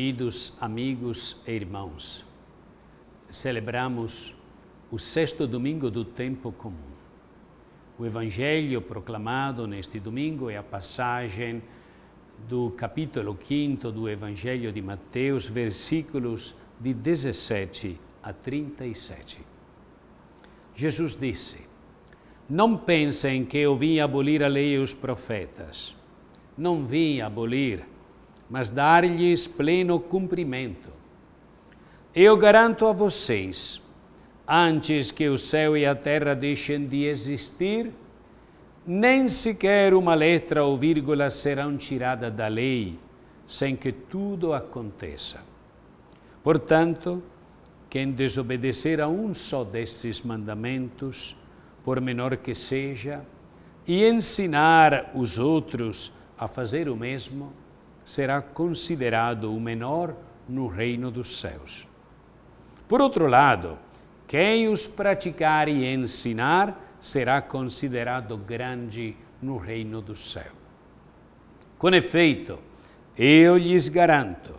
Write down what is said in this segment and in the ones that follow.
Queridos amigos e irmãos, celebramos o sexto domingo do tempo comum. O evangelho proclamado neste domingo é a passagem do capítulo 5 do evangelho de Mateus, versículos de 17 a 37. Jesus disse: Não pensem que eu vim abolir a lei e os profetas. Não vim abolir mas dar-lhes pleno cumprimento. Eu garanto a vocês, antes que o céu e a terra deixem de existir, nem sequer uma letra ou vírgula serão tiradas da lei, sem que tudo aconteça. Portanto, quem desobedecer a um só desses mandamentos, por menor que seja, e ensinar os outros a fazer o mesmo, será considerado o menor no reino dos céus. Por outro lado, quem os praticar e ensinar será considerado grande no reino do céu. Com efeito, eu lhes garanto,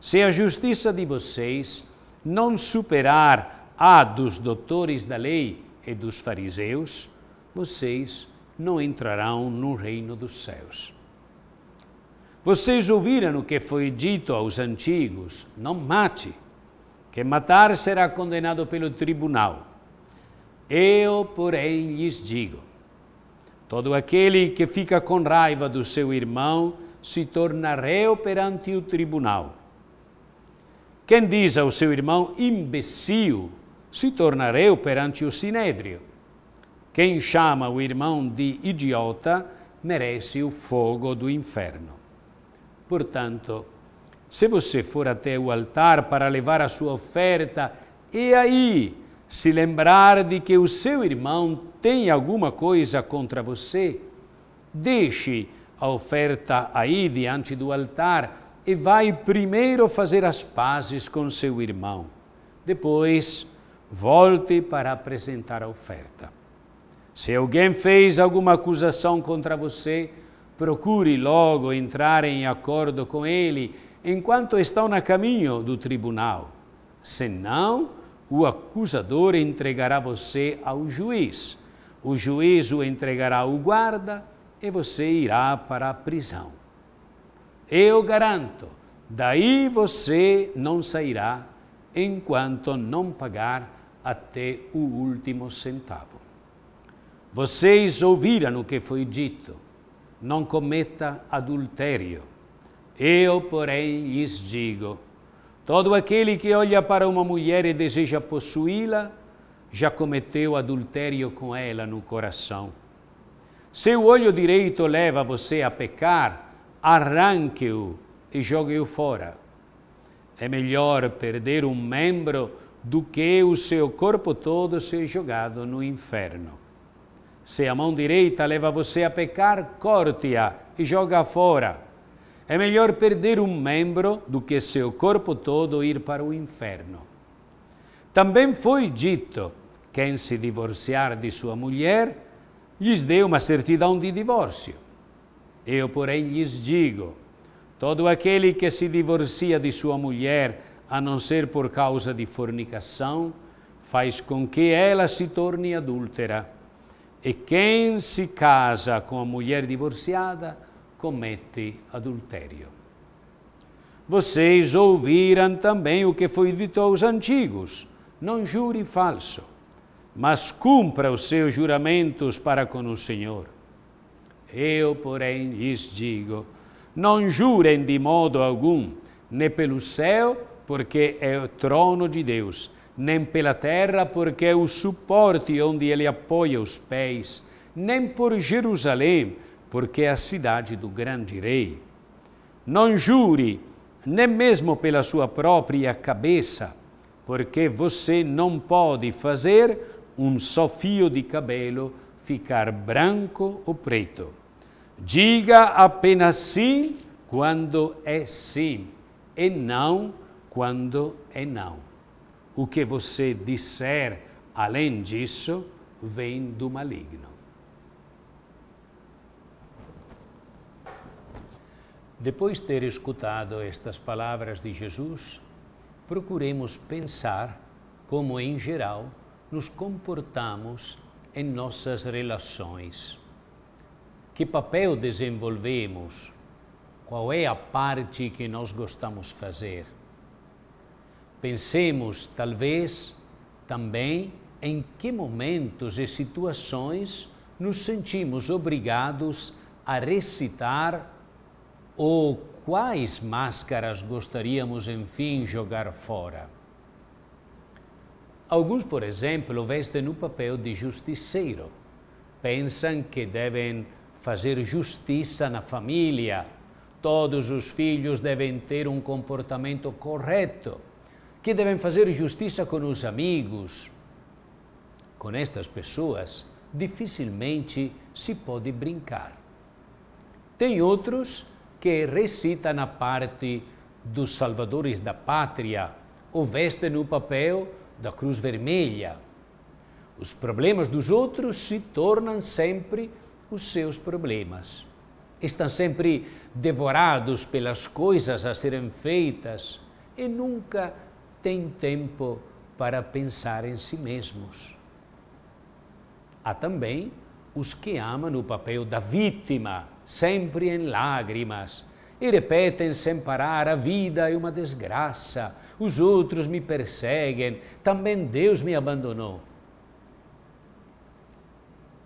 se a justiça de vocês não superar a dos doutores da lei e dos fariseus, vocês não entrarão no reino dos céus. Vocês ouviram o que foi dito aos antigos: não mate, que matar será condenado pelo tribunal. Eu, porém, lhes digo: todo aquele que fica com raiva do seu irmão se torna réu perante o tribunal. Quem diz ao seu irmão imbecil se torna réu perante o sinédrio. Quem chama o irmão de idiota merece o fogo do inferno. Portanto, se você for até o altar para levar a sua oferta e aí se lembrar de que o seu irmão tem alguma coisa contra você, deixe a oferta aí diante do altar e vai primeiro fazer as pazes com seu irmão. Depois, volte para apresentar a oferta. Se alguém fez alguma acusação contra você, procure logo entrar em acordo com ele enquanto estão na caminho do tribunal. Senão, o acusador entregará você ao juiz, o juiz o entregará ao guarda e você irá para a prisão. Eu garanto, daí você não sairá enquanto não pagar até o último centavo. Vocês ouviram o que foi dito não cometa adultério. Eu, porém, lhes digo: todo aquele que olha para uma mulher e deseja possuí-la, já cometeu adultério com ela no coração. Se o olho direito leva você a pecar, arranque-o e jogue-o fora. É melhor perder um membro do que o seu corpo todo ser jogado no inferno. Se a mão direita leva você a pecar, corte-a e joga fora. É melhor perder um membro do que seu corpo todo ir para o inferno. Também foi dito: quem se divorciar de sua mulher, lhes dê uma certidão de divórcio. Eu, porém, lhes digo: todo aquele que se divorcia de sua mulher, a não ser por causa de fornicação, faz com que ela se torne adúltera. E quem se casa com a mulher divorciada comete adultério. Vocês ouviram também o que foi dito aos antigos: não jure falso, mas cumpra os seus juramentos para com o Senhor. Eu, porém, lhes digo: não jurem de modo algum, nem pelo céu, porque é o trono de Deus nem pela terra, porque é o suporte onde ele apoia os pés, nem por Jerusalém, porque é a cidade do grande rei. Não jure, nem mesmo pela sua própria cabeça, porque você não pode fazer um só fio de cabelo ficar branco ou preto. Diga apenas sim quando é sim, e não quando é não. O que você disser além disso vem do maligno. Depois de ter escutado estas palavras de Jesus, procuremos pensar como, em geral, nos comportamos em nossas relações. Que papel desenvolvemos? Qual é a parte que nós gostamos de fazer? Pensemos, talvez, também em que momentos e situações nos sentimos obrigados a recitar ou oh, quais máscaras gostaríamos, enfim, jogar fora. Alguns, por exemplo, vestem o papel de justiceiro. Pensam que devem fazer justiça na família. Todos os filhos devem ter um comportamento correto que devem fazer justiça com os amigos. Com estas pessoas, dificilmente se pode brincar. Tem outros que recitam a parte dos salvadores da pátria ou vestem o papel da Cruz Vermelha. Os problemas dos outros se tornam sempre os seus problemas. Estão sempre devorados pelas coisas a serem feitas e nunca têm tempo para pensar em si mesmos. Há também os que amam o papel da vítima, sempre em lágrimas, e repetem sem parar: a vida é uma desgraça, os outros me perseguem, também Deus me abandonou.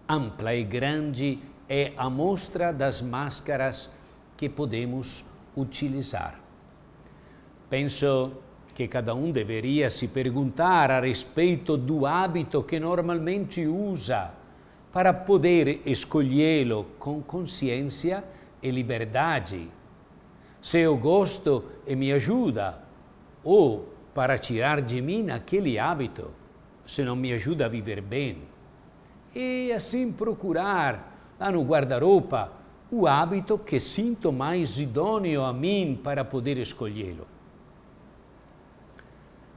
Ampla e grande é a mostra das máscaras que podemos utilizar. Penso que cada um deveria se perguntar a respeito do hábito que normalmente usa para poder escolhê-lo com consciência e liberdade. Se eu gosto e me ajuda, ou para tirar de mim aquele hábito, se não me ajuda a viver bem. E assim procurar lá no guarda-roupa o hábito que sinto mais idôneo a mim para poder escolhê-lo.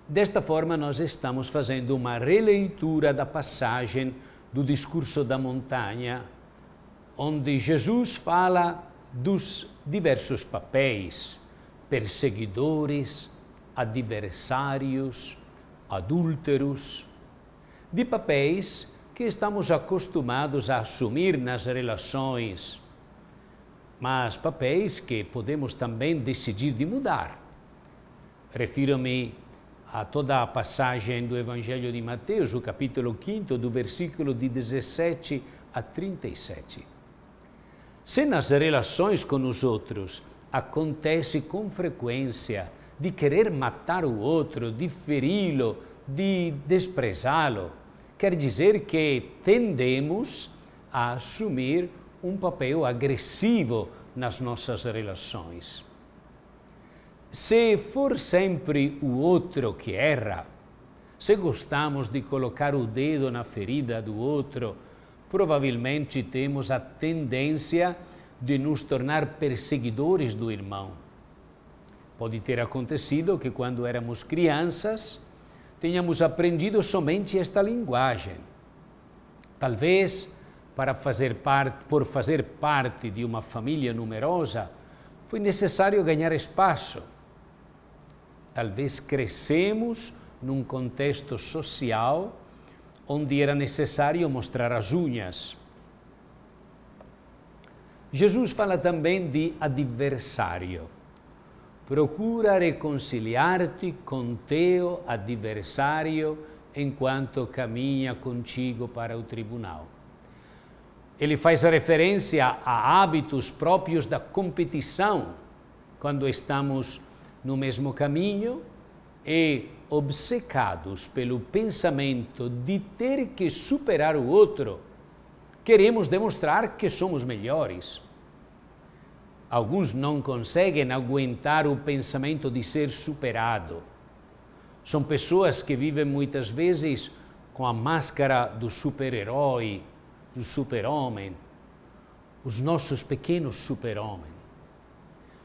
Desta forma, nós estamos fazendo uma releitura da passagem do discurso da montanha, onde Jesus fala dos diversos papéis: perseguidores, adversários, adúlteros, de papéis que estamos acostumados a assumir nas relações, mas papéis que podemos também decidir de mudar. Refiro-me a toda a passagem do Evangelho de Mateus, o capítulo 5, do versículo de 17 a 37. Se nas relações com os outros acontece com frequência de querer matar o outro, de feri-lo, de desprezá-lo, quer dizer que tendemos a assumir um papel agressivo nas nossas relações. Se for sempre o outro que erra, se gostamos de colocar o dedo na ferida do outro, provavelmente temos a tendência de nos tornar perseguidores do irmão. Pode ter acontecido que quando éramos crianças tenhamos aprendido somente esta linguagem. Talvez para fazer parte, por fazer parte de uma família numerosa, foi necessário ganhar espaço Talvez crescemos num contexto social onde era necessário mostrar as unhas. Jesus fala também de adversário. Procura reconciliar-te com teu adversário enquanto caminha contigo para o tribunal. Ele faz referência a hábitos próprios da competição quando estamos no mesmo caminho e obcecados pelo pensamento de ter que superar o outro, queremos demonstrar que somos melhores. Alguns não conseguem aguentar o pensamento de ser superado. São pessoas que vivem muitas vezes com a máscara do super-herói, do super-homem, os nossos pequenos super homens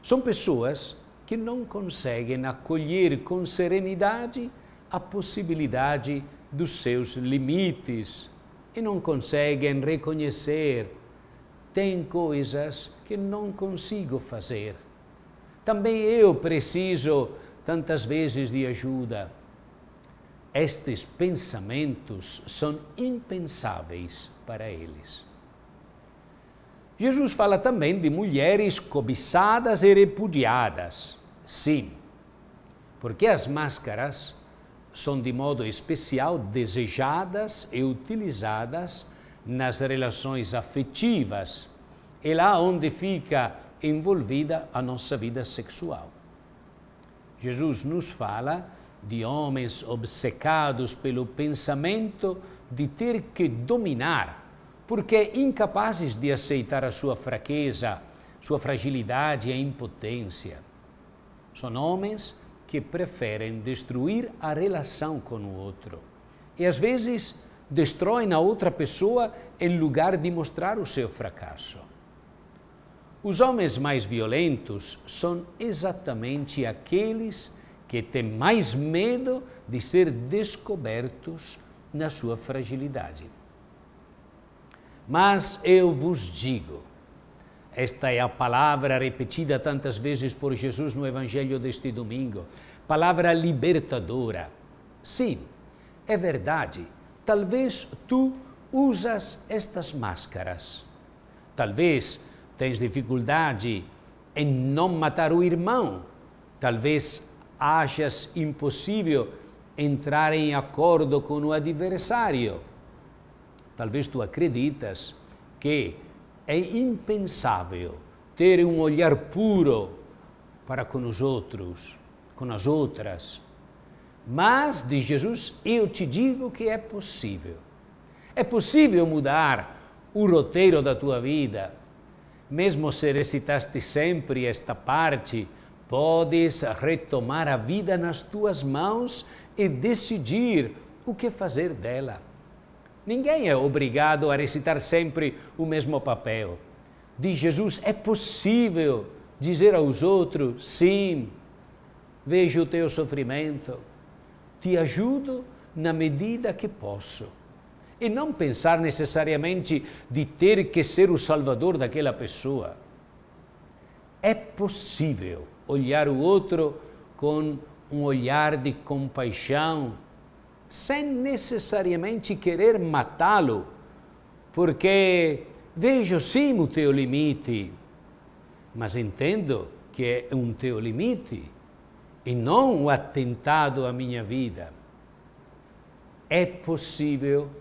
São pessoas que não conseguem acolher com serenidade a possibilidade dos seus limites e não conseguem reconhecer. Tem coisas que não consigo fazer. Também eu preciso tantas vezes de ajuda. Estes pensamentos são impensáveis para eles. Jesus fala também de mulheres cobiçadas e repudiadas. Sim, porque as máscaras são de modo especial desejadas e utilizadas nas relações afetivas e é lá onde fica envolvida a nossa vida sexual. Jesus nos fala de homens obcecados pelo pensamento de ter que dominar, porque incapazes de aceitar a sua fraqueza, sua fragilidade e impotência. São homens que preferem destruir a relação com o outro. E às vezes destroem a outra pessoa em lugar de mostrar o seu fracasso. Os homens mais violentos são exatamente aqueles que têm mais medo de ser descobertos na sua fragilidade. Mas eu vos digo, esta é a palavra repetida tantas vezes por Jesus no Evangelho deste domingo. Palavra libertadora. Sim, é verdade. Talvez tu usas estas máscaras. Talvez tens dificuldade em não matar o irmão. Talvez achas impossível entrar em acordo com o adversário. Talvez tu acreditas que é impensável ter um olhar puro para com os outros, com as outras. Mas, diz Jesus, eu te digo que é possível. É possível mudar o roteiro da tua vida. Mesmo se recitaste sempre esta parte, podes retomar a vida nas tuas mãos e decidir o que fazer dela. Ninguém é obrigado a recitar sempre o mesmo papel. Diz Jesus: é possível dizer aos outros: sim, vejo o teu sofrimento, te ajudo na medida que posso. E não pensar necessariamente de ter que ser o salvador daquela pessoa. É possível olhar o outro com um olhar de compaixão, sem necessariamente querer matá-lo, porque vejo sim o teu limite, mas entendo que é um teu limite e não um atentado à minha vida. É possível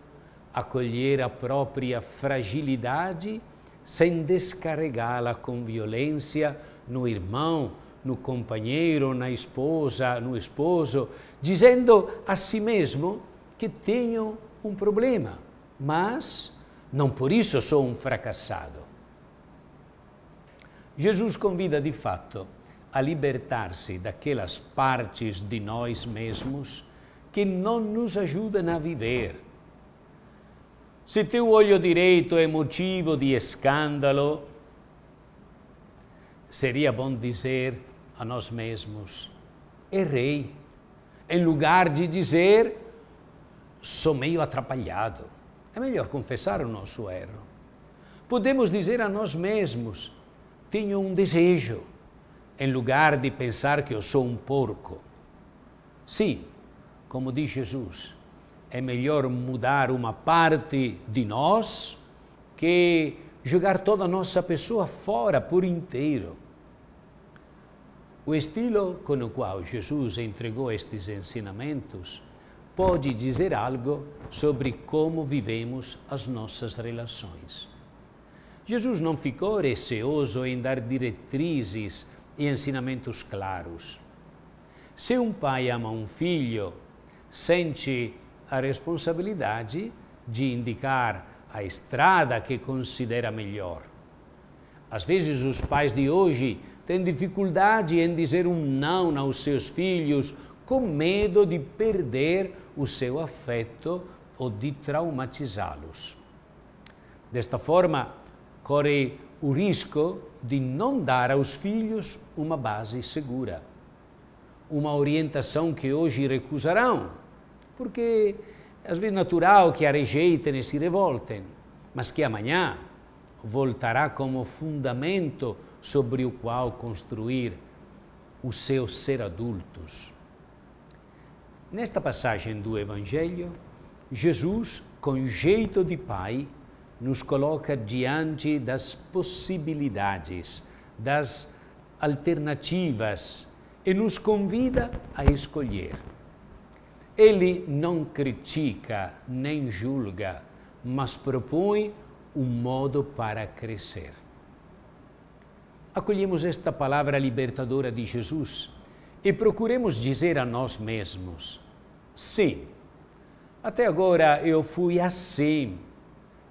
acolher a própria fragilidade sem descarregá-la com violência no irmão, no companheiro, na esposa, no esposo, dizendo a si mesmo que tenho um problema, mas não por isso sou um fracassado. Jesus convida de fato a libertar-se daquelas partes de nós mesmos que não nos ajudam a viver. Se teu olho direito é motivo de escândalo, seria bom dizer a nós mesmos: errei. É em lugar de dizer, sou meio atrapalhado. É melhor confessar o nosso erro. Podemos dizer a nós mesmos: tenho um desejo, em lugar de pensar que eu sou um porco. Sim, como diz Jesus, é melhor mudar uma parte de nós que jogar toda a nossa pessoa fora por inteiro. O estilo com o qual Jesus entregou estes ensinamentos pode dizer algo sobre como vivemos as nossas relações. Jesus não ficou receoso em dar diretrizes e ensinamentos claros. Se um pai ama um filho, sente a responsabilidade de indicar a estrada que considera melhor. Às vezes, os pais de hoje tem dificuldade em dizer um não aos seus filhos, com medo de perder o seu afeto ou de traumatizá-los. Desta forma, corre o risco de não dar aos filhos uma base segura, uma orientação que hoje recusarão, porque às vezes é natural que a rejeitem e se revoltem, mas que amanhã voltará como fundamento sobre o qual construir o seu ser adultos. Nesta passagem do Evangelho, Jesus, com jeito de Pai, nos coloca diante das possibilidades, das alternativas e nos convida a escolher. Ele não critica nem julga, mas propõe um modo para crescer acolhemos esta palavra libertadora de Jesus e procuremos dizer a nós mesmos: sim, até agora eu fui assim,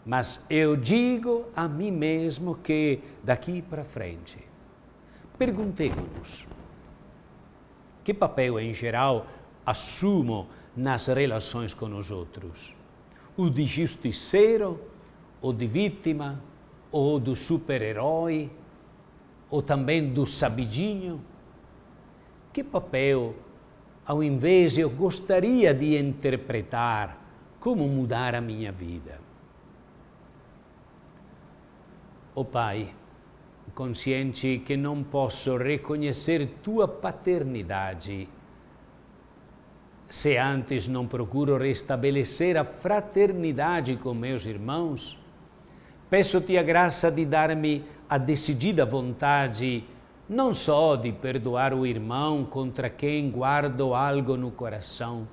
mas eu digo a mim mesmo que daqui para frente. Perguntemos-nos: que papel em geral assumo nas relações com os outros? O de justiceiro, o de vítima, ou do super-herói? ou também do sabidinho? Que papel, ao invés, eu gostaria de interpretar como mudar a minha vida? O Pai, consciente que não posso reconhecer tua paternidade se antes não procuro restabelecer a fraternidade com meus irmãos, peço-te a graça de dar-me a decidida vontade não só de perdoar o irmão contra quem guardo algo no coração,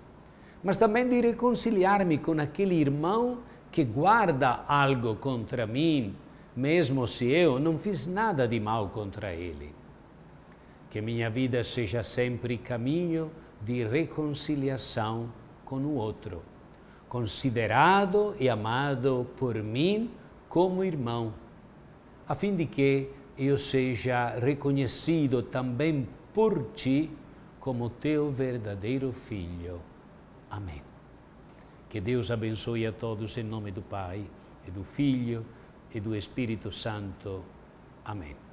mas também de reconciliar-me com aquele irmão que guarda algo contra mim, mesmo se eu não fiz nada de mal contra ele. Que minha vida seja sempre caminho de reconciliação com o outro, considerado e amado por mim como irmão a fim de que eu seja reconhecido também por ti como teu verdadeiro filho. Amém. Que Deus abençoe a todos em nome do Pai, e do Filho e do Espírito Santo. Amém.